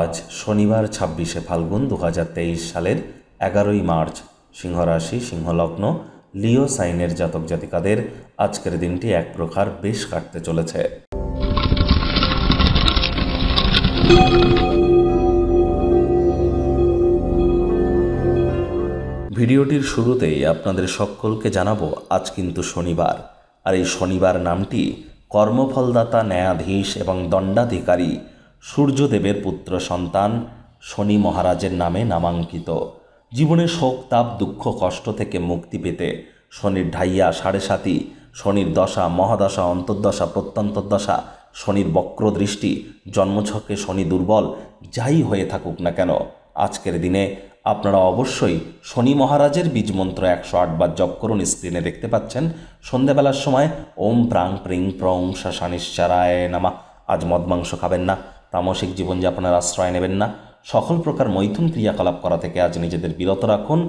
আজ শনিবার ছাব্বিশে ফাল্গুন দু সালের এগারোই মার্চ সিংহরাশি সিংহলগ্ন লিও সাইনের জাতক জাতিকাদের আজকের দিনটি এক প্রকার বেশ কাটতে চলেছে ভিডিওটির শুরুতেই আপনাদের সকলকে জানাবো আজ কিন্তু শনিবার আর এই শনিবার নামটি কর্মফলদাতা ন্যায়াধীশ এবং দণ্ডাধিকারী সূর্যদেবের পুত্র সন্তান শনি মহারাজের নামে নামাঙ্কিত জীবনে শোক তাপ দুঃখ কষ্ট থেকে মুক্তি পেতে শনির ঢাইয়া সাড়ে সাতি শনির দশা মহাদশা অন্তর্দশা প্রত্যন্তর্দশা শনির বক্র দৃষ্টি জন্মছকে শনি দুর্বল যাই হয়ে থাকুক না কেন আজকের দিনে আপনারা অবশ্যই শনি মহারাজের বীজমন্ত্র একশো আটবার জপ করুন স্ক্রিনে দেখতে পাচ্ছেন সন্ধ্যেবেলার সময় ওম প্রাং প্রিং প্রং শাসানিশ্চারায় নামা আজ মদ মাংস খাবেন না তামসিক জীবনযাপনের আশ্রয় নেবেন না সকল প্রকার মৈথুন ক্রিয়াকলাপ করা থেকে আজ নিজেদের বিরত রাখুন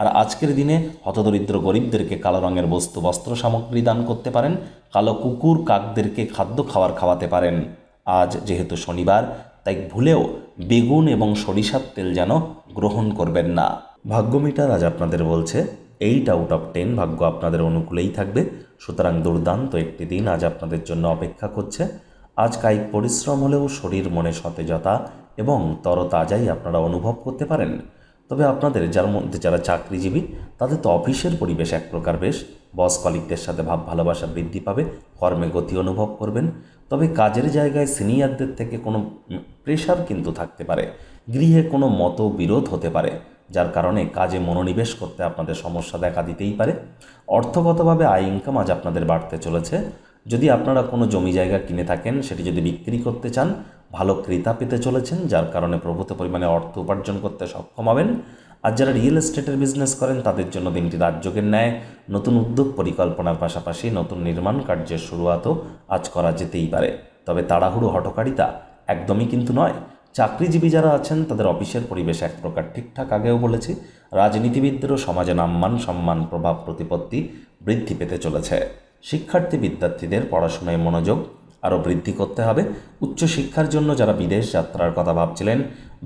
আর আজকের দিনে হতদরিদ্র গরিবদেরকে কালো রঙের বস্তু বস্ত্র সামগ্রী দান করতে পারেন কালো কুকুর কাকদেরকে খাদ্য খাওয়ার খাওয়াতে পারেন আজ যেহেতু শনিবার তাই ভুলেও বেগুন এবং সরিষার তেল যেন গ্রহণ করবেন না ভাগ্যমিটার আজ আপনাদের বলছে এইট আউট অফ টেন ভাগ্য আপনাদের অনুকূলেই থাকবে সুতরাং দুর্দান্ত একটি দিন আজ আপনাদের জন্য অপেক্ষা করছে আজ কায়িক পরিশ্রম হলেও শরীর মনে সতেজতা এবং তরতাজাই আপনারা অনুভব করতে পারেন তবে আপনাদের যার মধ্যে যারা চাকরিজীবী তাদের তো অফিসের পরিবেশ এক প্রকার বেশ বস কলিকদের সাথে ভাব ভালোবাসা বৃদ্ধি পাবে কর্মে গতি অনুভব করবেন তবে কাজের জায়গায় সিনিয়রদের থেকে কোনো প্রেশার কিন্তু থাকতে পারে গৃহে কোনো মত বিরোধ হতে পারে যার কারণে কাজে মনোনিবেশ করতে আপনাদের সমস্যা দেখা দিতেই পারে অর্থগতভাবে আয় ইনকাম আজ আপনাদের বাড়তে চলেছে যদি আপনারা কোনো জমি জায়গা কিনে থাকেন সেটি যদি বিক্রি করতে চান ভালো ক্রেতা পেতে চলেছেন যার কারণে প্রভূত পরিমাণে অর্থ উপার্জন করতে সক্ষম হবেন আর যারা রিয়েল এস্টেটের বিজনেস করেন তাদের জন্য দিনটি রাজ্যকের ন্যায় নতুন উদ্যোগ পরিকল্পনার পাশাপাশি নতুন নির্মাণ কার্যের শুরুয়াতও আজ করা যেতেই পারে তবে তাড়াহুড়ো হটকারিতা একদমই কিন্তু নয় চাকরিজীবী যারা আছেন তাদের অফিসের পরিবেশ এক প্রকার ঠিকঠাক আগেও বলেছি রাজনীতিবিদদেরও সমাজে নাম্মান সম্মান প্রভাব প্রতিপত্তি বৃদ্ধি পেতে চলেছে শিক্ষার্থী বিদ্যার্থীদের পড়াশোনায় মনোযোগ আরও বৃদ্ধি করতে হবে উচ্চশিক্ষার জন্য যারা বিদেশ যাত্রার কথা ভাবছিলেন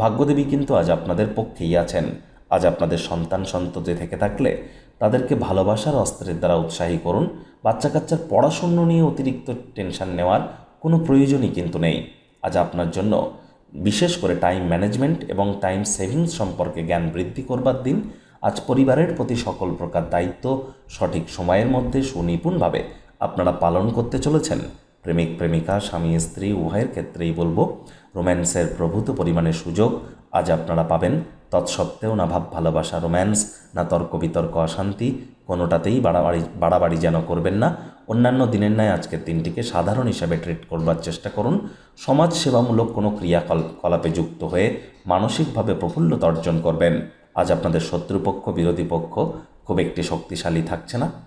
ভাগ্যদেবী কিন্তু আজ আপনাদের পক্ষেই আছেন আজ আপনাদের সন্তান সন্ততি থেকে থাকলে তাদেরকে ভালোবাসার অস্ত্রের দ্বারা উৎসাহী করুন বাচ্চা কাচ্চার পড়াশুনো নিয়ে অতিরিক্ত টেনশন নেওয়ার কোনো প্রয়োজনই কিন্তু নেই আজ আপনার জন্য বিশেষ করে টাইম ম্যানেজমেন্ট এবং টাইম সেভিংস সম্পর্কে জ্ঞান বৃদ্ধি করবার দিন আজ পরিবারের প্রতি সকল প্রকার দায়িত্ব সঠিক সময়ের মধ্যে সুনিপুণভাবে আপনারা পালন করতে চলেছেন প্রেমিক প্রেমিকা স্বামী স্ত্রী উভয়ের ক্ষেত্রেই বলবো রোম্যান্সের প্রভূত পরিমাণে সুযোগ আজ আপনারা পাবেন তৎসত্ত্বেও না ভাব ভালোবাসা রোম্যান্স না তর্ক বিতর্ক অশান্তি কোনোটাতেই বাড়াবাড়ি বাড়াবাড়ি যেন করবেন না অন্যান্য দিনের ন্যায় আজকের দিনটিকে সাধারণ হিসাবে ট্রিট করবার চেষ্টা করুন সমাজ সেবামূলক কোনো ক্রিয়াকলাপে যুক্ত হয়ে মানসিকভাবে প্রফুল্লত অর্জন করবেন আজ আপনাদের শত্রুপক্ষ বিরোধী পক্ষ খুব একটি শক্তিশালী থাকছে না